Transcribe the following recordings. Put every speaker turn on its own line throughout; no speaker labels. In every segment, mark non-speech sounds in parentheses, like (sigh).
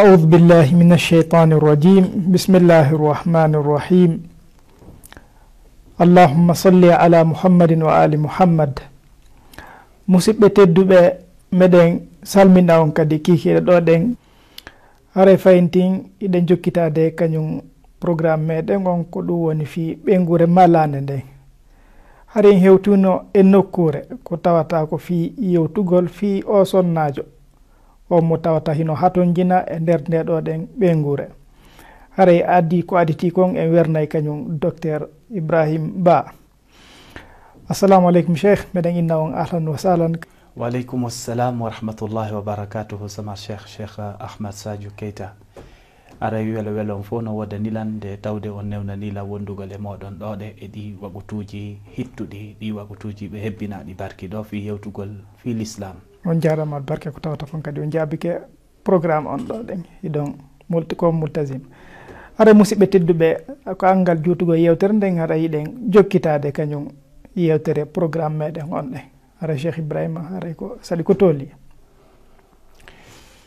أعوذ بالله من الشيطان الرجيم bismillahi الله الرحمن الرحيم allahumma salli ala muhammadin wa ali muhammad musidɓe tedduɓe meɗen salmina on kadi kikiɗe ɗo ɗen hare fayintin iɗen jokkitade kañum programme meden on ko ɗum woni fi ɓengure malade nden haren hewtuno e nokkure ko tawata ko fi yewtugol fi o sonnajo on mo tawata hino haton jina e nder ndeɗo ɗen ɓeyngure haray addi ko aditi kon en wernay kañum docteur ibrahim ba assalamu aleykum cheikh mbeɗen inna on ahlan wa sahlan
waaleykum assalam wa rahmatullahi wa barakatuhu samar cheikh cheikh ahmad sadio keyta aray welo welo on fof no nilan nde tawde on newnanila wondugol e moɗon ɗoɗe e ɗi wagotuji hittuɗi ɗi wagotuji ɓe hebbinaɗi barki ɗo fi yewtugol fi l'islam
on mal barke ko tawata kon kadi o jaabike programme on do den iɗon multi ko multazim ara musibe teddube ko angal juutugo yewtere den ara yiɗen jokkitade kanyum yewtere programme meden on den ara cheikh ibrahima ara ko sali ko tooli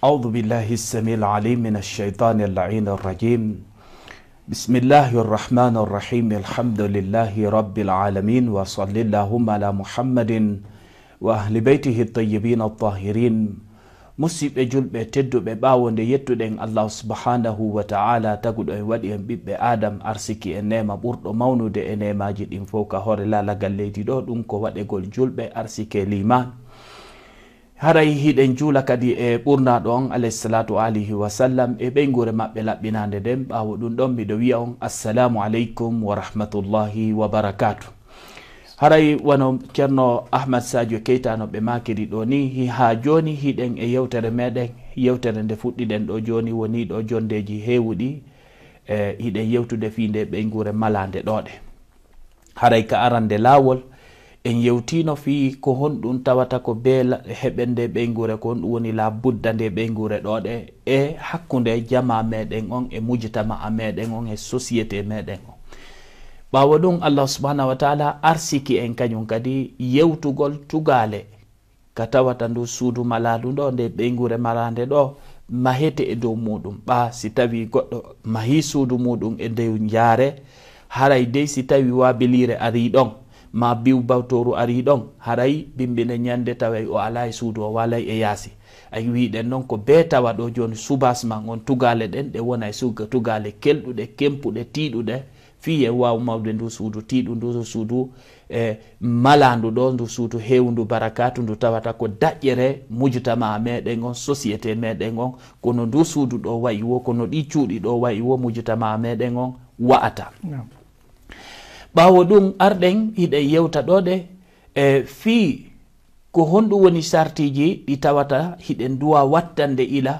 أعوذ بالله السميع العليم من الشيطان اللعين الرجيم بسم الله الرحمن الرحيم الحمد لله رب العالمين وصلى اللهم على محمد wa ahli beytihi ltayibina ltahirin musibɓe julɓe tedduɓe ɓawode yettuɗen allah subhanahu wa taala taguɗo en waɗi en ɓiɓɓe adam arsiki en nema ɓurɗo mawnude e nemaji ɗin fof ka hoore lalagal leydi ɗo ɗum ko waɗegol julɓe arsike liman haray hiɗen juula kadi e ɓurnaɗo on alayhi salatu alayhi wa sallam e ɓeygure maɓɓe laɓɓinade nden ɓawo ɗum ɗon miɗo wiya on assalamu aleykum wa rahmatullahi wa barakatu haray wono ceerno ahmad sadio keyta no ɓe makiri ɗo ni ha joni hiɗen e yewtere meɗen yewtere nde fuɗɗiɗen ɗo joni woni ɗo jondeji hewuɗi e hiɗen yewtude fi nde ɓeygure malande ɗoɗe haray ka arande lawol en yewtino fi ko honɗum tawata ko be heɓen nde ɓeygure ko honɗum woni la budda nde ɓeygure ɗoɗe e hakkude jama meɗen on e mujitama a meɗen on e société meɗen o ɓawo ɗum allah subhanahu wa taala arsiki en kañum kadi yewtugol tugaale ka tawata ndu suudu malandu ɗo nde ɓeygure marande ɗo mahete e dow muɗum ɓa si tawi goɗɗo mahi suudu muɗum e nde jaare haray dey si tawi wabilire ari ɗon ma biw bawtoru ari ɗon haray bimbine ñande taway o ala e suudu o walay e yaasi ay wiɗen noon ko be tawa ɗo joni subasement on tugaale ɗen ɗe wona e suga tugaale kelɗuɗe kempuɗe tiɗuɗe fi e waw mawde ndu suudu tiiɗu ndu suudu e malandu ɗo ndu suudu hewndu barakatu ndu tawata ko daƴƴere mujtama meɗen on société meɗen on kono ndu suudu ɗo wayi wo kono ɗi cuuɗi ɗo wayi wo mujtama meɗen on wa'ata ɓawo ɗum arɗen hiɗe yewta ɗoɗe e fi ko honɗum woni sartiji ɗi tawata hiɗen duwa wattande ila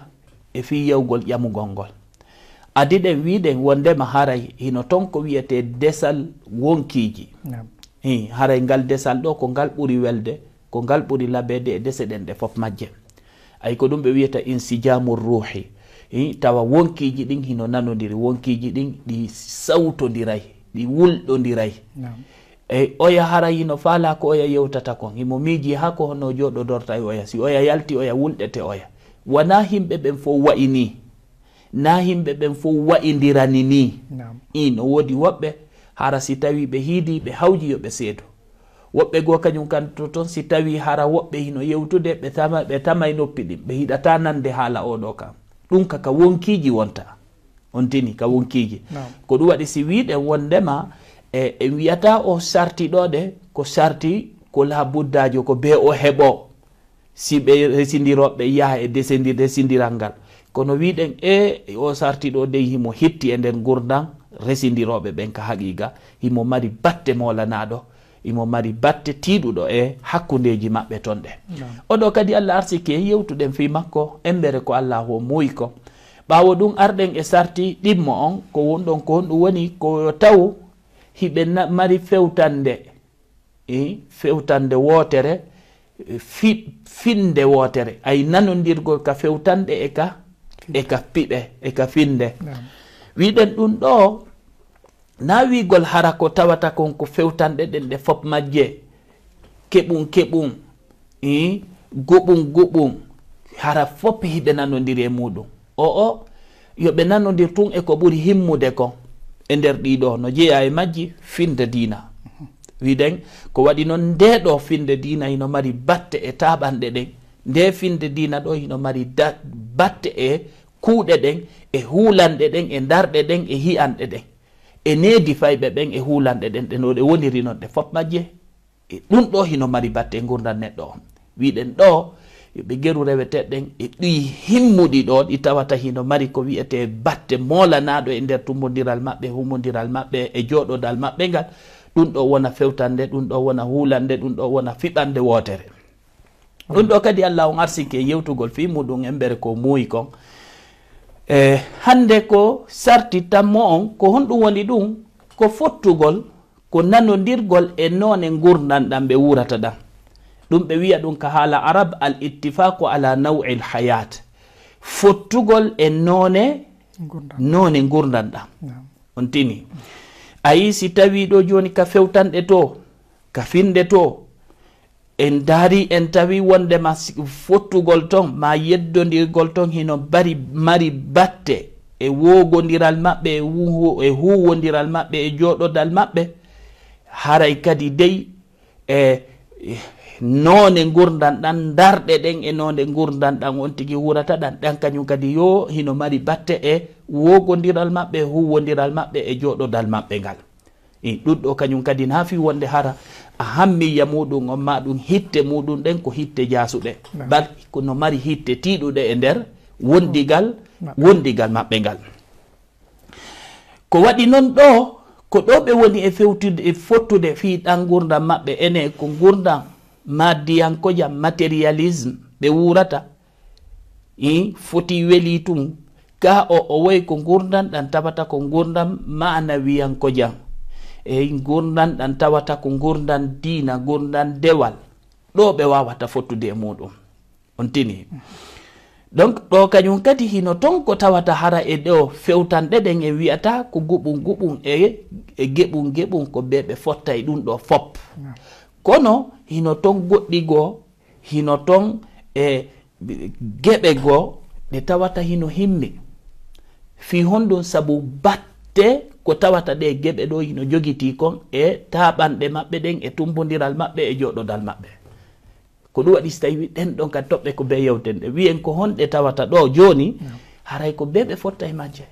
e fi yewgol ƴamugol ngol adiɗen wiiɗen wondema haray hino ton ko wiyete desal wonkiiji yeah. hi haray ngal desal ɗo ko ngal ɓuri welde ko ngal ɓuri labede e dese ɗen ɗe fof majje ayi ko ɗum ɓe wiyata insidiamu ruhi hi tawa wonkiiji ɗin hino nanodiri wonkiiji ɗin ɗi sawtodiray ɗi wulɗodiray eyi oya hara hino faala ko oya yewtata kon himo miiji ha ko hono jooɗo dorta e oya si oya yalti oya wulɗete oya wona himɓe ɓen fof wayini na yimɓe ɓen fof wa'indirani ni ino woodi woɓɓe hara si tawi ɓe hiidi ɓe hawji yo ɓe seedo woɓɓe goo kañum kan to toon si tawi hara woɓɓe hino yewtude ɓe tama ɓe tamae noppi ɗin ɓe hiɗata nande haala oɗo kam ɗum kaka wonkiiji wonta on tini ka wonkiiji ko ɗum waɗi si wiiɗen wondema e en wiyata o sarti ɗoɗe ko sarti ko laa buddajo ko bee o heɓo si ɓe resindiroɓe yaha e desindir resindiral ngal kono wiɗen e o sartiɗo dey himo hetti e nder gurdan residiroɓe ɓen ka haqiga himo mari batte molanaɗo imo mari batte tiɗuɗo e hakkudeji maɓɓe ton ɗe oɗo kadi allah arsikki e yewtuɗen fi makko embere ko allah o muyi ko ɓawo ɗum arɗen e sarti ɗimmo on ko wonɗon ko honɗum woni koyo taw hiɓe mari fewtande i fewtande wootere fi finde wootere ayi nanodirgol ka fewtanɗe e ka e ka piɓe e ka finde wiɗen ɗum ɗo na wigol hara ko tawata kon ko fewtanɗe ɗen ɗe fof majje keɓum keɓum i goɓum goɓum hara fof hiɓe nanodiri e muɗum o o yoɓe nanodir tun e ko ɓuri himmude kon e nder ɗiɗo no jeeya e majji finde dina mhm. wiɗen ko waɗi noon ndeɗo finde dina ino mari batte e taɓanɗe ɗen nde finde dina ɗo hino mari batte e kuuɗe ɗen e hulanɗe ɗen e darɗe ɗen e hiyanɗe ɗen e needi fayɓe ɓen e hulanɗe ɗen ɗe noɗe woniri noon ɗe fof majje e ɗum ɗo hino mari batte e gurdan neɗɗo on wiɗen ɗo yoɓe geru reweteɗen e ɗuyi himmuɗi ɗo ɗi tawata hino mari ko wiyete batte molanaɗo e nder tummodiral maɓɓe humodiral maɓɓe e joɗodal maɓɓe ngal ɗum ɗo wona fewtande ɗum ɗo wona hulande ɗum ɗo wona fiɓande wotere ɗum ɗo kadi allah on arsinke yewtugol fi muɗum e mbere ko muuyi kon e hande ko sarti tammo on ko honɗum woni ɗum ko fottugol ko nanodirgol e none gurnanɗan ɓe wurata ɗan ɗum ɓe wiya ɗum ka haala arab al ittifaqu ala nawi l hayat fottugol e none none gurnanɗan on tini ayi si tawi ɗo joni ka fewtanɗe to ka finɗe to en daari en tawi wondema fottugol ton ma yeddodirgol ton hino bari mari batte e wogodiral maɓɓe e huwodiral e maɓɓe e jooɗodal maɓɓe haray kadi dey e noone gurdan ɗan darɗe ɗen e noone gurdan ɗan on tigi wurata ɗan ɗan kañum kadi yo hino mari batte e wogodiral maɓɓe e huwodiral maɓɓe e jooɗodal maɓɓe ngal i ɗuɗɗo kañum kadi naafi wonde hara a hammi yamuɗum on ma ɗum hitte muɗum ɗen ko hitte jaasuɗe bal no mari hitte tiiɗuɗe e nder wondigal wondigal maɓɓe ngal ko waɗi noon ɗo ko ɗo ɓe woni e fewtude e fottude fii ɗan gurdam maɓɓe ene ko gurdam maddiyankojam matérialisme ɓe wurata i foti weli tum ga o o woy ko gurdam ɗan tawata ko gurdam manawiyankojam eyi gurdan ɗan tawata ko gurdan diina gurdan dewal ɗo ɓe wawata fottude e muɗum on tini donc ɗo kañum kadi hino ton ko tawata hara e ɗo fewtanɗe ɗen en wiyata ko guɓum guɓum e geɓum geɓum ko ɓe ɓe fotta e ɗum ɗo fop kono hino ton goɗɗi goo hino ton e geɓe goo ɗe tawata hino himmi fi honɗum saabu batte ko tawata ɗe geɓe ɗo ino jogiti kon e taɓanɗe maɓɓe ɗen e tumbodiral maɓɓe e joɗodal maɓɓe ko ɗum waɗi so tawi ɗen ɗon kadi toɓɓe ko be yewten ɗe wiyen ko honɗe tawata ɗo joni haray ko ɓeɓe fotta e majje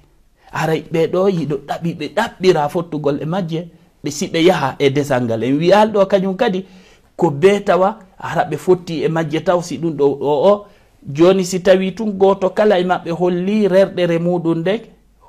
haray ɓe ɗo yiɗo ɗaɓi ɓe ɗaɓɓira fottugol e majje ɓe siɓe yaaha e desal ngal en wiyal ɗo kañum kadi ko be tawa hara ɓe fotti e majje taw si ɗum ɗo ɗo o joni si tawi tun goto kala e maɓɓe holli rerɗere muɗum ndek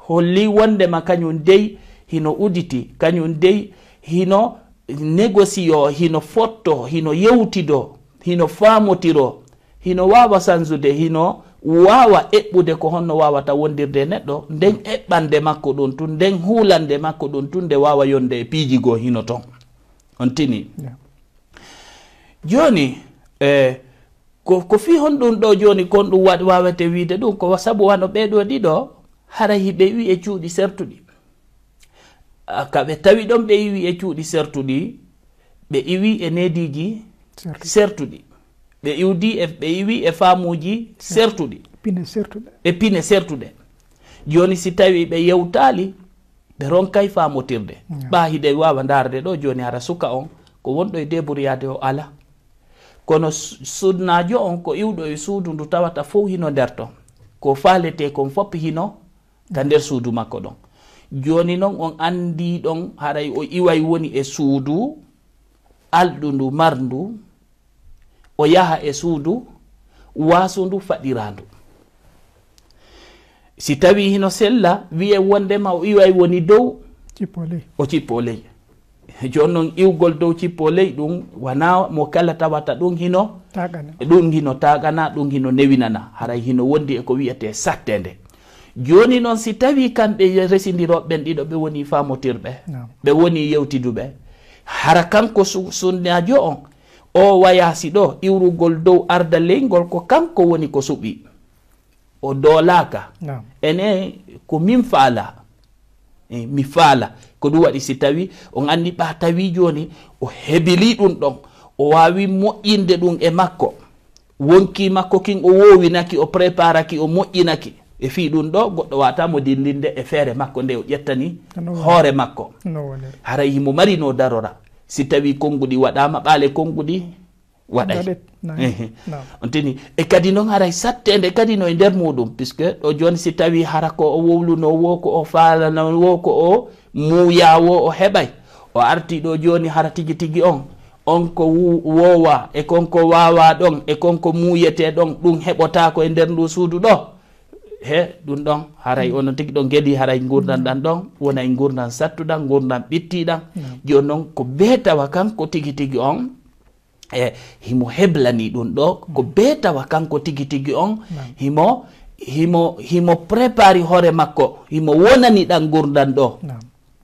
holli wondema kañum dey hino uditi kañum dey hino négocio hino fotto hino yewtido hino faamotiro hino wawa sansude hino wawa eɓɓude ko honno wawata wondirde neɗɗo nden eɓɓande makko ɗum tun nden hulande makko ɗum tun nde wawa yonde e piiji goo hino ton on tini joni e ko fi hon ɗum ɗo joni kon ɗum wawete wiide ɗum ko sabu wano ɓeɗo ɗiɗo harayi ɓe wi e cuuɗi sertuɗi ka ɓe tawi ɗon ɓe iwi e cuuɗi sertuɗi ɓe iwi e nediiji sertuɗi ɓe iwdi e, ɓe iwi e faamuuji sertuɗi e pine sertuɗe jooni si tawi ɓe yewtaali ɓe ronkay faamotirde ɓaa hiɗe waawa ndaarde ɗo jooni hara suka on ko wonɗo e débouryade o ala kono sudnaajo on ko iwɗo e suudu ndu tawata fof hino nder ton ko faaletee kon fop hino ta nder suudu makko ɗon jooni noon on anndii ɗon haray o iway woni e suudu alɗundu marndu o yaha e suudu waasundu faɗiraandu si tawi hino sella wiye wondema o iway woni dow o cippo ley jooni noon iwgol dow cippo ley ɗum wona mo kala tawata ɗum hino ɗum hino taaganaa ɗum hino newinana haray hino wondi e ko wiyete satte nde mm. joni noon si tawi kamɓe residiroɓeɓen ɗiɗo ɓe woni famotirɓe ɓe woni yewtiduɓe hara kanko sunnajo on o wayasi ɗo iwrugol dow arda leygol ko kanko woni ko suɓi o doolaka ene ko min faala e, mi faala ko ɗum waɗi si tawi on anndi ɓa tawi joni o hebili ɗum ɗon o wawi moƴƴinde ɗum e makko wonki makko kin o wowinaki o préparaki o moƴƴinaki e fii ɗum ɗo goɗɗo watamo dindinde e feere makko nde o ƴettani hoore makko haray himo mari no darora si tawi konnguɗi waɗama ɓaale konnguɗi waɗay on tini e kadi noon haray sattede kadi no e nder muɗum puisque ɗo joni si tawi hara ko o wowlunowo ko o falanowo ko o muuyawo o heɓay o arti ɗo joni hara tigi tigi on on ko wowa e konko wawa ɗon e konko muuyete ɗon ɗum heɓotako e nder ndu suudu ɗo he ɗum ɗon haray mm. onon tigui ɗo gueɗi haray gurdan ɗan ɗon wonay gurdan sattuɗan gurdan ɓittiɗan mm. joni noon ko be tawa kanko tigui tigui on e eh, himo heblani ɗum ɗo ko mm. be tawa kanko tigui tigui on mm. himo himo himo prépari hoore makko himo wonani ɗan gurdan ɗo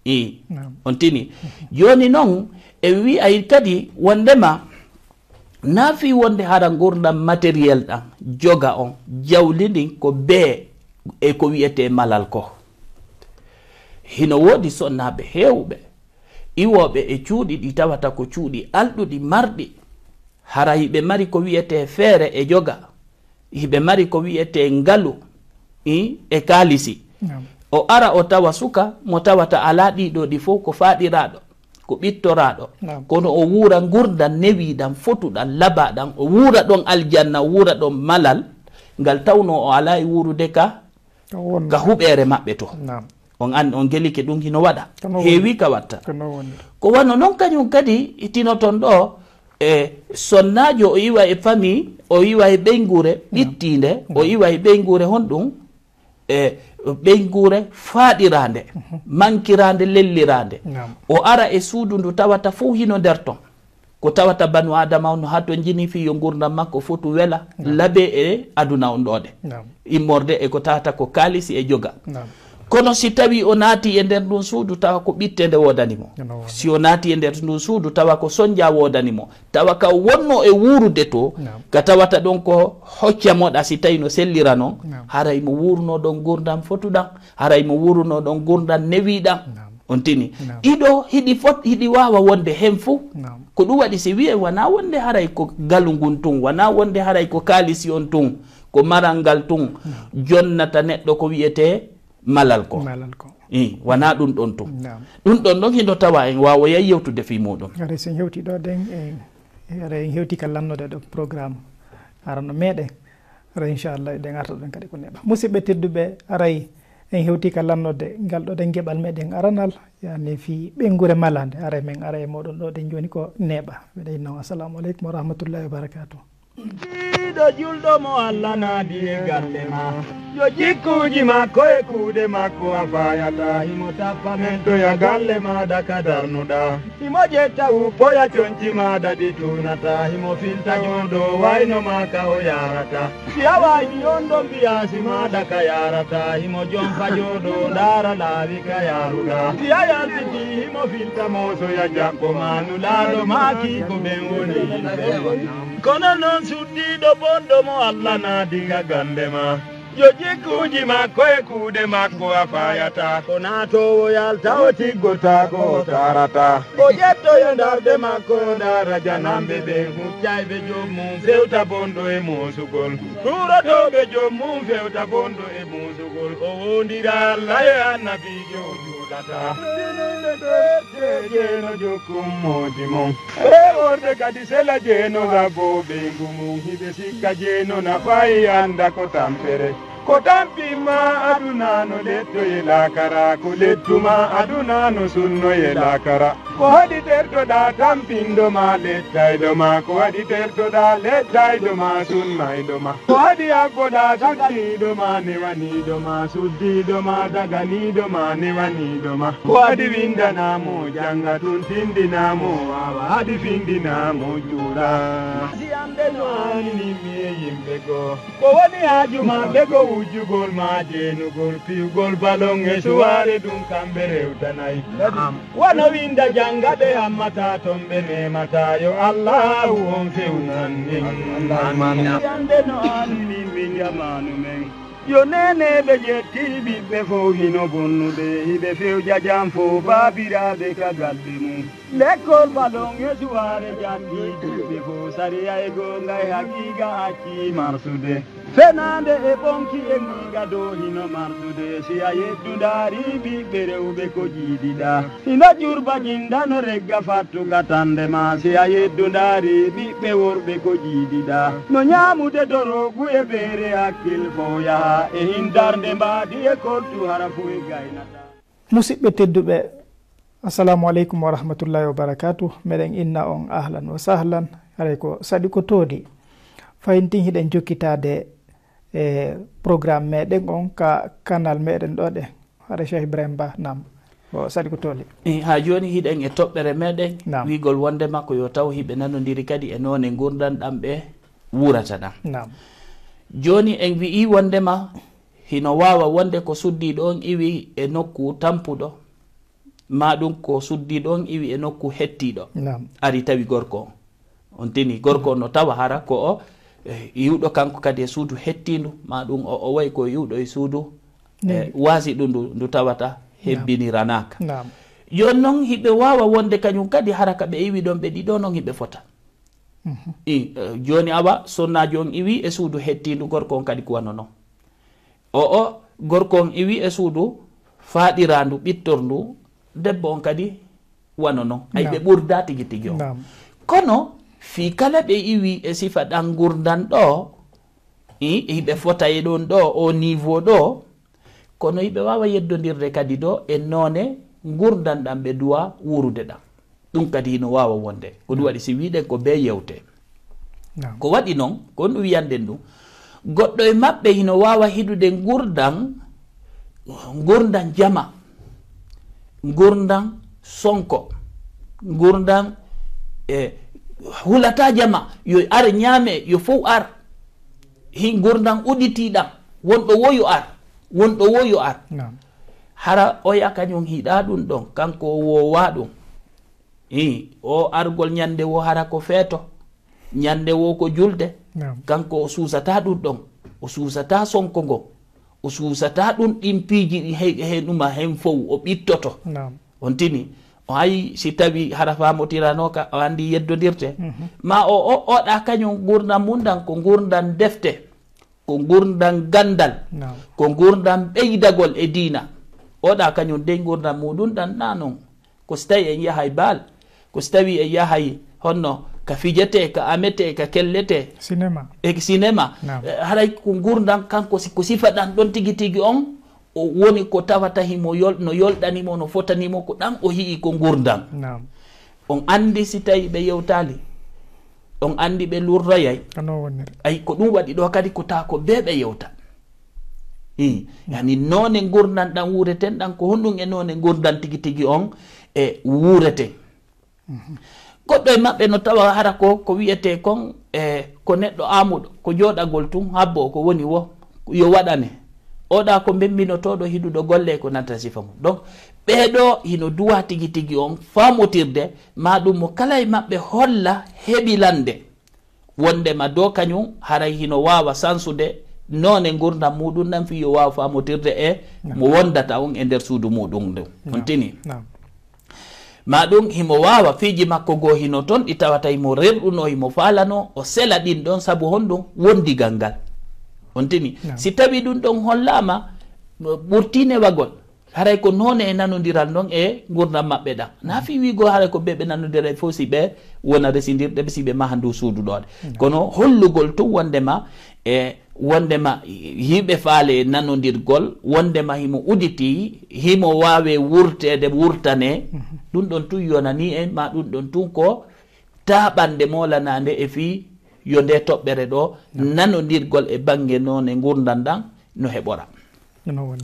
i mm. mm. mm. on tini mm-hmm. joni noon e eh, wi ay kadi wondema naafi wonde haɗa gurdan matériel ɗan joga on jawli ndin ko bee e ko wiyete malal ko hino woodi sonnaɓe hewɓe iwoɓe e cuuɗi ɗi tawata ko cuuɗi alɗuɗi marɗi hara hiɓe mari ko wiyete feere e joga hiɓe mari ko wiyete ngalu i e kaalisi o ara o tawa suka mo tawata ala ɗiɗo ɗi fof ko faaɗiraɗo ko ɓittoraɗo kono o wuura gurdan newiɗan fotuɗan labaɗan o wuura ɗon aljanna o wuura ɗon malal ngal tawno o ala e wuurude ka ga huɓere maɓɓe to on anndi on gelike ɗum hino waɗa heewi ka watta ko wano noon kañum kadi tinoton ɗo e sonnajo o iwa e famille o iwa e ɓeygure ɓittide o iwa e ɓeygure honɗum e ɓeygure faaɗirande mankirande mhm. lellirande o ara e suudu ndu tawata fo hino nder ton ko tawata banu adama on ha to jini fi yo gurdam makko foto wela laabe e aduna on ɗoode immorde eko tawata ko kaalisi e joga kono si tawi o naati e nder ndun suudu tawa ko ɓitte nde woodanimo si o naati e nder ndun suudu tawa ko soñdia woodanimo tawa ka wonno e wuurude to ka tawata ɗon ko hocca moɗa si tawi no sellirano haray mo wuurno ɗon gurdam fotuɗam haray mo wuurno ɗon gurdam newiɗam on tini ɗiɗo hiɗi fot hiɗi wawa wonde hen fou ko ɗum waɗi si wiye wona wonde haray ko galu ngun tun wona wonde haray ko kaalisi on tun ko maral ngal tun jonnata neɗɗo ko wiyete malal ko i wona ɗum ɗon tun ɗum ɗon ɗon hino tawa en wawoyay yewtude fi muɗum
ara sen hewti ɗo den e, e ara en hewti ka lamnode ɗo programme arano meɗen ara inchallah eɗen arta ɗen kadi ko neɓa musidɓe tedduɓe aray en hewti ka lannode ngal ɗoɗen geɓal meɗen aranal yani fi ɓengure malande ara men ara e moɗon ɗo ɗen joni ko neeɓa mbiɗa innoo assalamu aleykum wa rahmatullahi wa barakatuh
da juldo mo alla na di galle ma yo jikuji ma ko e kude ma ko afaya ta imo tappamento ya galle ma da kadarnu da imo jetta upo ya chonji ma da di tunata imo filta nyondo waino ma ka o yarata siawa nyondo mbiasi ma da ka yarata imo jompa jodo dara lavi ka yaruda siaya siti imo filta moso ya jakko ma nulado ma ki ko benwoni kono non suddiɗo bonɗo mo allah na diga gande ma yo ƴikkuji makko e kuuɗe makko a fayata o natowo yaltawo tiggotako o tarata o ƴettoyo darde makko o dara janamɓe ɓe huƴƴayɓe jommum fewta bonɗo e musugol ɗurotoɓe jommum fewta bonɗo e musugol o wondira allah e annabijo gata jeno jokkum modimo e worde kadi sela jenora bo ɓeygu mum hiɓe sikka no leddo yelakara ko ko waɗi tertoɗa tampinɗoma lettayɗoma ko waɗi tertoɗa lettayɗoma sunmayɗoma ko waɗi abboɗa suddiɗoma newaniɗoma suddiɗoma daganiɗoma newaniɗoma ko waɗi windanamo janga tun tindinamo wawa haɗi findinamo juura siyamɓe no aninimie yimɓe go ko woni haajuma ɓe go wujugol ma jeenugol piwgol balon e suware ɗum kamɓe rewtanayi wano winda angade hammata tombe nematayo allahu on fewnanni yande no annimimmi jamanu men yo neneɓe jettiri ɓiɓɓe fof hino bonnuɓe hiɓe fewja jam fo baabiraɓe ka galle mum lekkol ɓalon e suware janɗi duɓe fo sariya e gonga e haqiqa acci marsude fenande e ɓonki e miga dow hino marɗude si a yeddudari ɓiɓɓe rewɓe ko ƴiɗiɗa hino jurba jindano regga fattuga tande ma si a yeddudari ɓiɓɓe worɓe ko ƴiɗiɗa no ñamude dorogu e ɓeere hakkil foyaha e hindarde mbaadi e kortu hara fu e gaynata
musidɓe tedduɓe assalamu aleykum wa rahmatullahi wa barakatu meɗen inna on ahlan wa sahlan aray ko saɗi ko toodi fayintin hiɗen jokkitade e programme meɗen on ka kanal meɗen ɗo ɗe haɗa cheikh ibrahima ba nam o sadi ko tooli
eh, ha joni hiɗen e toɓɓere meɗen wigol wonde makko yo taw hiɓe nanodiri kadi e noone gurdanɗam ɓe wurata nam nam joni en wi'i wondema hino wawa wonde ko suddiɗo on iwi e nokku tampuɗo ma ɗum ko suddiɗo on iwi e nokku hettiɗo ari tawi gorko on on tini gorko no tawa hara ko o Eh, yiwɗo kanko kadi e suudu hettindu ma ɗum o wayi ko yiwɗo e suudu e waasi ɗum ndu tawata hebbiniranaka jon noon hiɓe wawa wonde kañum kadi hara ka ɓe iwi ɗon ɓe ɗiɗo noon hiɓe fota mhm. e, joni awa sonnaji on iwi e suudu hettindu gorko on kadi ko wano noon o o gorko on iwi e suudu faaɗirandu ɓittorndu debbo on kadi wano noon ay ɓe ɓurda tigi tigi o kono fi kala ɓe iwi e sifa ɗan gurdan ɗo hiɓe fotaye ɗon ɗo o niveau ɗo kono yiɓe wawa yeddodirde kadi ɗo e none gurdan ɗan ɓe duwa wurude ɗam ɗum kadi hino wawa wonde ko ɗum mm. waɗi si wiɗen ko be yewte ko waɗi noon ko ɗum wiyanden ɗum goɗɗo e maɓɓe hino e wawa hiɗude gurdan gurdan jama gurdan sonko gurdan e eh, hulata jama yo ar ñaame yo fof ar hin gurdam uɗitiɗam wonɗo wo yo ar wonɗo wo yo ar hara oya kañum hiɗa ɗum ɗon kanko wowa ɗum i o argol ñande wo hara ko feeto ñande wo ko julde kanko o suusata ɗum ɗon o suusata sonko ngon o suusata ɗum ɗin piiji ɗi he ɗuma hen fof o ɓittoto on tini o hay si tawi hara famotiranoka o andi yeddodirte mhm. ma o o oɗa kañum gurdam mumdan ko gurdam defte ko gurdam gandal ko gurdam ɓeydagol e dina oɗa kañum dey gurdam muɗum ɗan na noon ko so tawi en yahay baal ko so tawi en yahay honno ka fijete ka amete ka kellete cinéma e cinéma eh, haray ko gurdam kanko ko sifa ɗan ɗon tigui tigui on o woni ko tawata himo yol no yolɗanimo no fotanimo ko ɗan o yii ko gurdan on andi si tawi ɓe yewtali on andi ɓe lurrayay ay ko ɗum waɗi ɗo kadi ko taa ko be ɓe yewta i yani none gurdan ɗan wureten ɗan ko honɗum e none gurdan tigi tigi on e wureten goɗɗo e maɓɓe no tawa hara ko ko wiyete kon e ko neɗɗo amuɗo ko joɗagol tun habbo ko woni wo yo waɗane oɗa ko mbemminotoɗo hiɗuɗo golle ko nanta sifa mum donc ɓeɗo hino duwa tigi tigi on famotirde ma ɗum mo kala e maɓɓe holla heɓilande wondema dow kañum haray hino wawa sansude none gurdam muɗum nan fi yo waw famotirde e mo wondata on e nder suudu muɗum ndu on tini ma ɗum himo wawa fiiji makko goo hino toon ɗi tawata imo rerɗuno himo falano o sela ɗin ɗon saabu honɗum wondigal ngal on temi yeah. si tawi ɗum ɗon hollama ɓurtine wagol haray ko noone e nanodiral non e gurdam maɓɓe ɗan na fi wigo haray ko ɓe ɓe nanodiral e fo si ɓe wona residirɗe ɓe si ɓe maha ndu suudu ɗoɗe kono hollugol ton wondema e wondema yiɓe faale nanodirgol wondema himo uditi himo wawi wurtede wurtane mhm. ɗum ɗon tun yonani en ma ɗum ɗon tun ko taɓande molanande e fii yo nde toɓɓere ɗo nanodirgol e bangge none gurdan ɗan no heɓora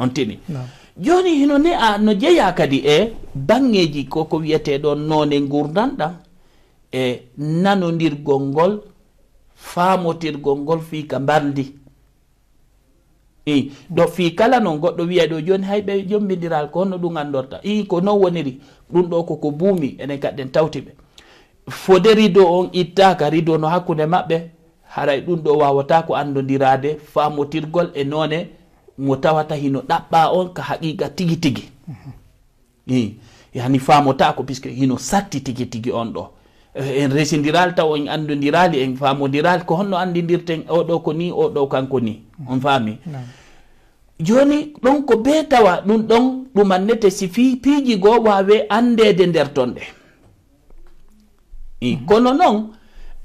on tini joni hino ne a no jeeya kadi e bangeji koko wiyete ɗon none gurdan ɗan e nanodirgol ngol famotirgol ngol fi ka mbardi i ɗo fi kala no goɗɗo wiya ɗo joni hay ɓe jombidiral ko honno ɗum anndorta i ko non woniri ɗum ɗo koko buumi enen kadɗen tawtiɓe fode rido on ittaka rido no hakkude maɓɓe haray ɗum ɗo wawata ko andodirade famotirgol e none mo tawata hino ɗaɓɓa on ka haqiqa tigi tigi i yani famotako puisque hino satti tigi tigi on ɗo eh, en residiral taw en andodirali en famodiral ko honno andidirten oɗo ko ni oɗo kanko ni on faami joni ɗon ko be tawa ɗum ɗon ɗumannete si fi piiji goo wawe andede nder ton ɗe mm -hmm. kono noon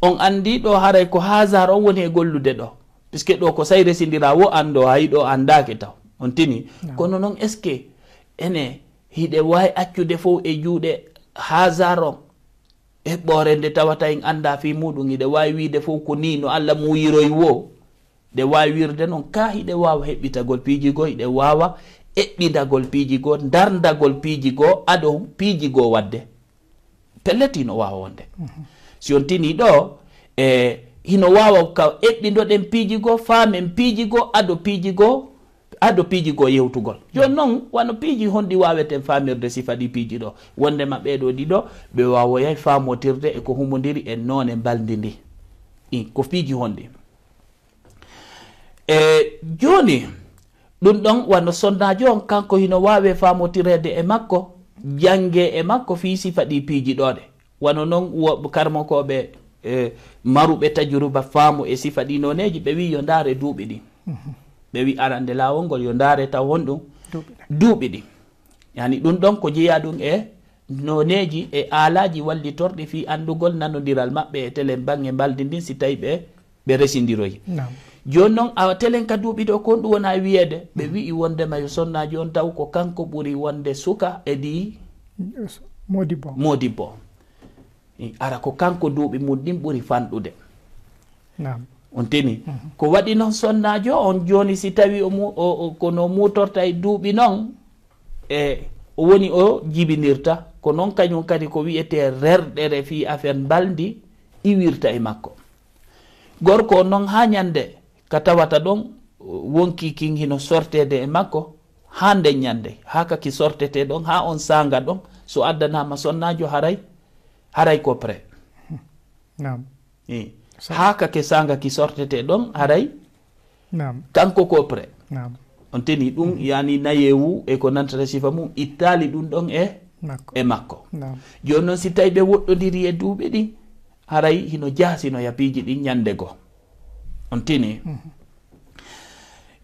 on anndi ɗo haray ko hasar on woni e gollude ɗo puisque ɗo ko say resindira wo anndo hayi ɗo anndaake taw on tini yeah. kono noon est ce que ene hiɗe waawi accude fof e juuɗe hasar on e ɓoore nde tawata en annda fi muɗum iɗe waawi wiide fof ko ni no allah muuyiroy wo ɗe waawi wirde noon ka hiɗe waawa heɓɓitagol piiji goo iɗe waawa eɓɓindagol piiji goo ndarndagol piiji goo aɗo piiji goo wa de mm pellet hino wawa wonde mm -hmm. si on tini ɗo e hino wawa ka eɓɓinoɗen piijigo faamen piijigo ado piijigo ado piijigo yewtugol joni noon wano piiji honɗi waweten famirde sifa ɗi piiji ɗo wondema ɓeɗo ɗiɗo ɓe wawoyay famotirde eko humodiri e, e none mbaldi ndi i ko piiji honɗi e joni ɗum ɗon wano sondage on kanko hino wawe famotirede e makko jange e makko fi sifa ɗi piiji ɗoɗe wano noon karmokoɓe e maruɓe tajuruba faamu e sifa ɗi noneji ɓe wi yo ndaare duuɓi ɗin ɓe wi arande laawol ngol yo ndaare taw won ɗum duuɓi ɗin yani ɗum ɗon ko jeeya ɗum e noneji e aalaji wallitorɗi fi andugol nanodiral maɓɓe e tele bangge mbaldi ndin si tawi ɓe ɓe residiroyi joni noon awa telen ka duuɓi ɗo kon ɗum wona wiyede ɓe mm. wii wondema yo sonnaji on taw ko kanko ɓuuri wonde suka e ɗi modibo modibo ara ko kanko duuɓi mum ɗin ɓuuri fanɗude on teni mm-hmm. ko waɗi noon sonnajo on joni si tawi kono mutorta e duuɓi noon e o woni o jibinirta ko noon kañum kadi ko wiyete rerɗere fi affaire mbaldi iwirta e makko gorko on noon ha ñande ka tawata ɗon wonki kin hino sortede e makko ha nde ñande ha kaki sortete ɗon ha on sanga ɗon so addanama sonnajo haray haray ko pré
(laughs)
e, ha kake sanga ki sortete ɗon haray kanko ko pré on tini ɗum mm-hmm. yani nayewu eko nantata sifa mum ittali ɗum ɗon e e makko joni noon si tawi ɓe woɗɗodiri e duuɓi ɗi haray hino jaasino yapiji ɗi ñande goo on tini mm -hmm.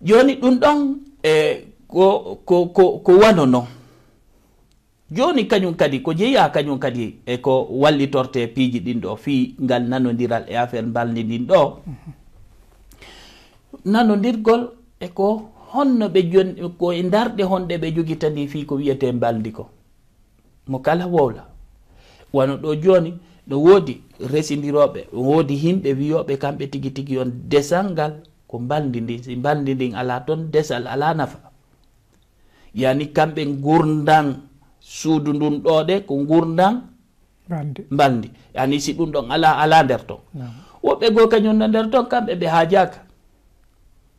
joni ɗum ɗon e eh, ko ko ko ko wanono joni kañum kadi ko jeeya kañum kadi e ko wallitorte piiji ɗin ɗo fii ngal nanodiral e affaire mbalni ɗin ɗo nanodirgol e ko honno ɓe jon ko e darɗe honɗe ɓe jogitani fii ko wiyete mbalndi ko mo kala wowla wano ɗo joni no woodi residiroɓe woodi himɓe wiyoɓe kamɓe tigi tigi on desalngal ko mbaldi ndi si mbaldi ndin ala toon desal ala nafa yaani kamɓe gurdan suudu ndun ɗoɗe ko gurdan mbaldi yaani si ɗum ɗon ala ala nder toon woɓɓe goo kañumno nder toon kamɓe ɓe haajaaka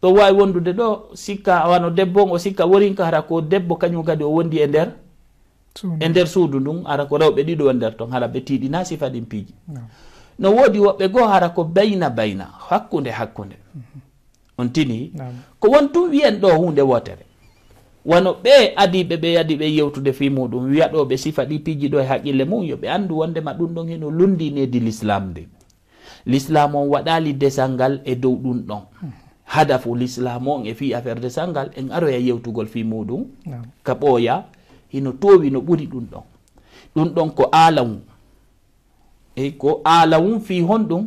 ɗo wawi wondude ɗo sikka wano debbo on o sikka worinka hara ko debbo kañum kadi o wondi e nder e nder suudu ndun ara ko rewɓe ɗiɗo o e nder ton hala ɓe tiiɗina sifa ɗin piiji no woodi woɓɓe goo hara ko bayna bayna hakkunde hakkunde mhm. on tini ko won tun wiyen ɗo hunde wootere wano ɓe adiɓe ɓe adi ɓe yewtude fi muɗum wiyaɗoɓe sifa ɗi piiji ɗo e haqqille mum yo ɓe anndu wondema ɗum ɗon heno lundinedi l'islam nde l'islam on waɗali desal ngal e dow ɗum ɗon mhm. hadafu l'islam on e fi affaire desal ngal en aroya yewtugol fi muɗum ka ɓooya hino towi no ɓuri ɗum ɗon ɗum ɗon ko alawum eyi ko alawum fi honɗum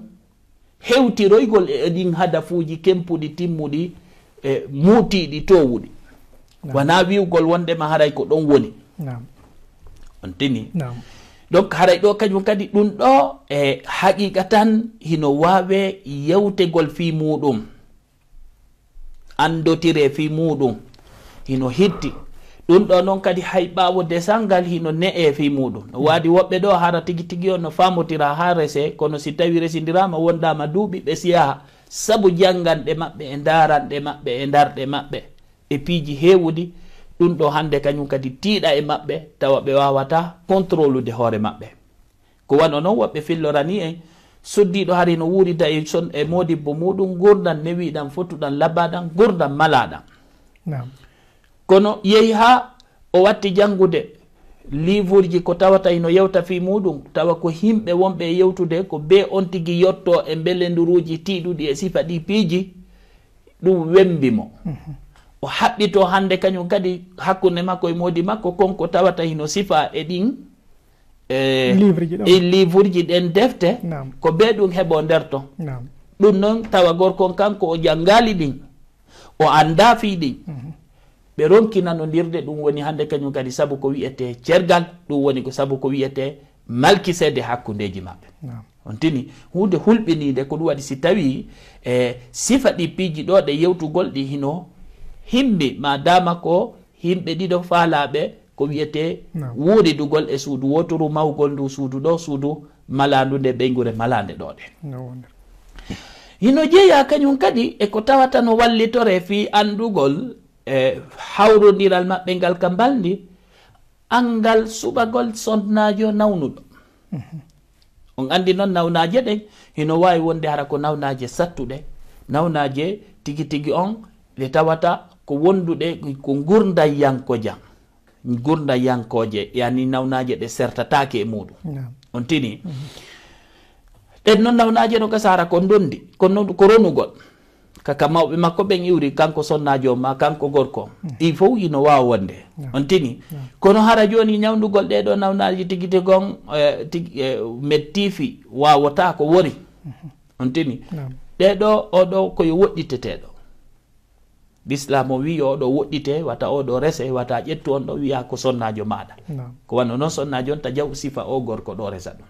hewtiroygol e ɗin hadafuji kempuɗi timmuɗi e muutiɗi towuɗi wona wiwgol wondema haray ko ɗon woni on tini donc haray ɗo kañum kadi ɗum ɗo e haqiqa tan hino wawe yewtegol fi muɗum andotire fi muɗum hino hitti ɗum ɗo noon kadi hay ɓaawo desalngal hino ne e fi muɗum no waadi woɓɓe ɗo hara tigi tigi on no famotira ha rese kono si tawi residirama wondama duuɓi ɓe siyaha saabu janganɗe maɓɓe e daranɗe maɓɓe e darɗe maɓɓe e piiji heewudi ɗum ɗo hande kañum kadi tiiɗa e maɓɓe tawa ɓe wawata contrôle ude hoore maɓɓe ko wano noon woɓɓe fillorani en soddiɗo hari no wuurida e son e modibbo muɗum gurdan newiɗan fottuɗan labbaɗan gurdan malaɗan kono yehi ha o watti jangude livre ji ko tawata ino yewta fi muɗum tawa ko himɓe wonɓe e yewtude ko be on tigui yotto e belenduruji tiɗuɗi e sifa ɗi piiji ɗum wembimo o haɓɓito hande kañum kadi hakkude makko e moodi makko konko tawata ino sifa e ɗin e livre ji e ɗen defte ko be ɗum heɓo nder ton ɗum noon tawa gorkon kanko o janggali ɗin o anda fi ɗin mm -hmm. ɓe ronki nanodirde ɗum woni hande kañum kadi saabu ko wiyete cergal ɗum woni saabu ko wiyete malkisede hakkudeji maɓɓe on tini hunde hulɓinide ko ɗum waɗi si tawi e sifa ɗi piiji ɗo ɗe yewtugol ɗi hino himmi ma dama ko himɓe ɗiɗo faalaɓe ko wiyete wuuridugol e suudu wotoru mawgol ndu suudu ɗo suudu malandu nde ɓeygure malande ɗoɗe hino jeeya kañum kadi eko tawata no wallitore fi andugol e hawrodiral maɓɓe ngal ka mbalndi angal suɓagol sonnaajo nawnuɗo mhm. on anndi noon nawnaaje ɗen hino waawi wonde hara ko nawnaaje sattuɗe nawnaaje tigi tigi on ɗe tawata ko wonduɗe ko ngurdan yanko jam gurda yankooje yaani nawnaaje ɗe sertataake e muɗum on tini mhm. ɗen noon nawnaaje no gasa hara ko ndonndi ko ko ronugol kaka mawɓe makko ɓen iwri kanko sonnajo ma kanko gorko mm. il faut ino wawa wonde on tini kono hara joni ñawdugol ɗeɗo nawnaji tigui tigui gon eh, tigi eh, mettifi wawata ko woni mm-hmm. on tini ɗeɗo oɗo koyo woɗɗiteteɗo l'islam o wi oɗo woɗɗite wata oɗo rese wata ƴettu on ɗo wiya ko sonnajo maɗa ko wanno noon sonnajo on ta jaw sifa o gorko ɗo resa ɗum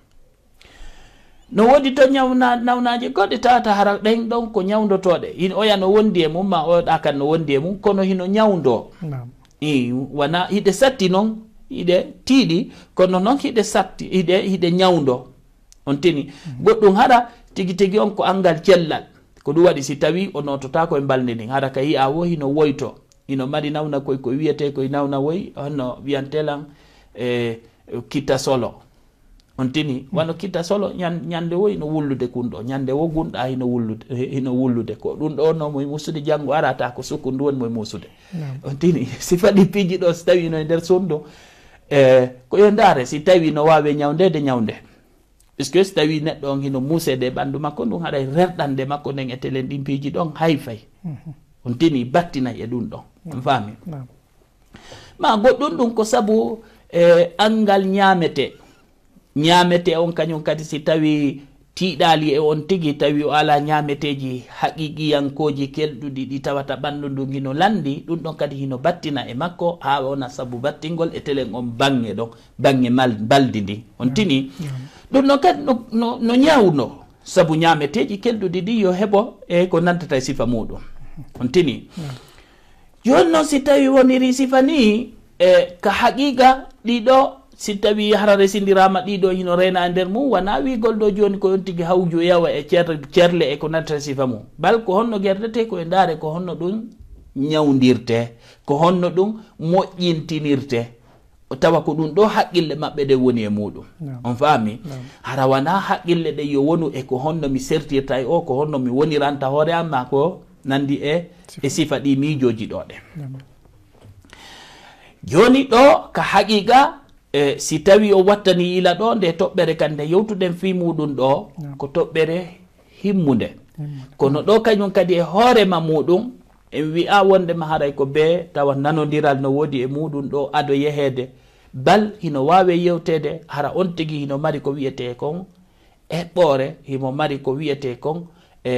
no wodi to ñaw nawnaje goɗɗe tawata hara ɗen ɗon ko ñawdotoɗe hin oya no wondi e mum ma oɗa kan no wondi e mum kono hino ñawdo i wona hiɗe satti noon hiɗe tiiɗi kono noon hiɗe satti hiɗe hiɗe ñawdo on teni goɗɗum haɗa tigi tigi on ko angal cellal ko ɗum waɗi si tawi o notota koye balɗe ɗin haɗa ka a wo hino woyto ino mari nawna koye ko wiyete koye nawna woyi honno wiyantelan e eh, kitta solo on tini hmm. wano kitta solo ñande wo ino wullude kun ɗo ñande wo gunɗa ino wullude eh, ino wullude ko ɗum ɗo no moye musude janggo arata ko sukku ndu woni moye musude on tini (laughs) si faɗi piiji ɗo si tawino e nder sundu e ko yo ndaare si tawi no wawi ñawndede ñawnde puisque si tawi neɗɗo on hino musede e ɓanndu makko ɗum haɗa rerɗande makko nden e telen ɗin piiji ɗon hay fay mhm. on tini battinayi e ɗum ɗon on faami ma goɗɗum ɗum ko sabu e angal ñaamete ñamete on kañum kadi si tawi tiiɗali e on tigi tawi o ala ñameteji haqiqiyankoji kelɗuɗi ɗi tawata ɓandu ndu gino landi ɗum ɗon kadi hino battina e makko ha wona sabu battingol e telen on bange ɗon bange baldi ndi on tini ɗum ɗon kadi no no ñawno saabu ñameteji kelɗuɗi ɗi yo heɓo e ko nantata e sifa muɗum on tini joni si tawi woniri sifa ni e ka haqiqa ɗiɗo si tawi harare sindirama ɗiɗo ino reena e nder mum wona wigol ɗo joni ko yon tigui hawju yawa e cerle e ko natata sifa mum bal ko honno guerdete koye ndaare ko honno ɗum ñawdirte ko honno ɗum moƴƴintinirte tawa ko ɗum ɗo haqqille maɓɓe ɗe woni e muɗum on faami hara wana haqqille ɗe yo wonu e ko honno mi sertirta e o ko honno mi woniranta hoore amma ko nandi e e sifa ɗi miijoji ɗo ɗe joni ɗo ka haqiqa e si tawi o wattani ila ɗo nde toɓɓere kan nde yewtuɗen fi muɗum ɗo ko toɓɓere himmude kono ɗo kañum kadi e hoorema muɗum en wi'a wonde ma haray ko bee tawa nanodiral no woodi e muɗum ɗo ado yeheede bal hino waawi yewtede hara on tigi hino mari ko wiyete kon eɓɓoore himo mari ko wiyete kon e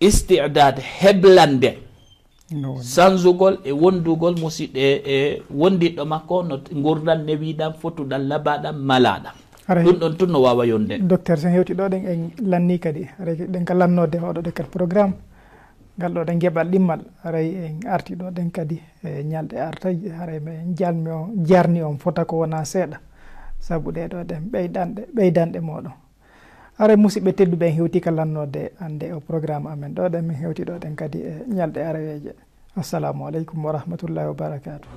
istidade heblande mm -hmm. sansugol e wondugol musidɗe e, e wondiɗɗo makko no gurdan newiɗan fotuɗan labaɗan malaɗan ɗum ɗon tun no wawa yonde
docteur sen hewti ɗo ɗen en lanni kadi aray ɗen ka lannode oɗo ɗe kadi programme ngal ɗoɗen gueɓal ɗimmal aray en arti ɗo ɗen kadi e ñalɗe arta aray maen jalmi o jarni on fota ko wona seeɗa saabu ɗe ɗo ɗen ɓeyɗanɗe ɓeydanɗe moɗon hara musidɓe tedduɓe en hewti ka lannode ande o e programme amen ɗo ɗen min hewti ɗo ɗen kadi e ñalɗe araweje assalamu aleykum wa rahmatullahi wa barakatuh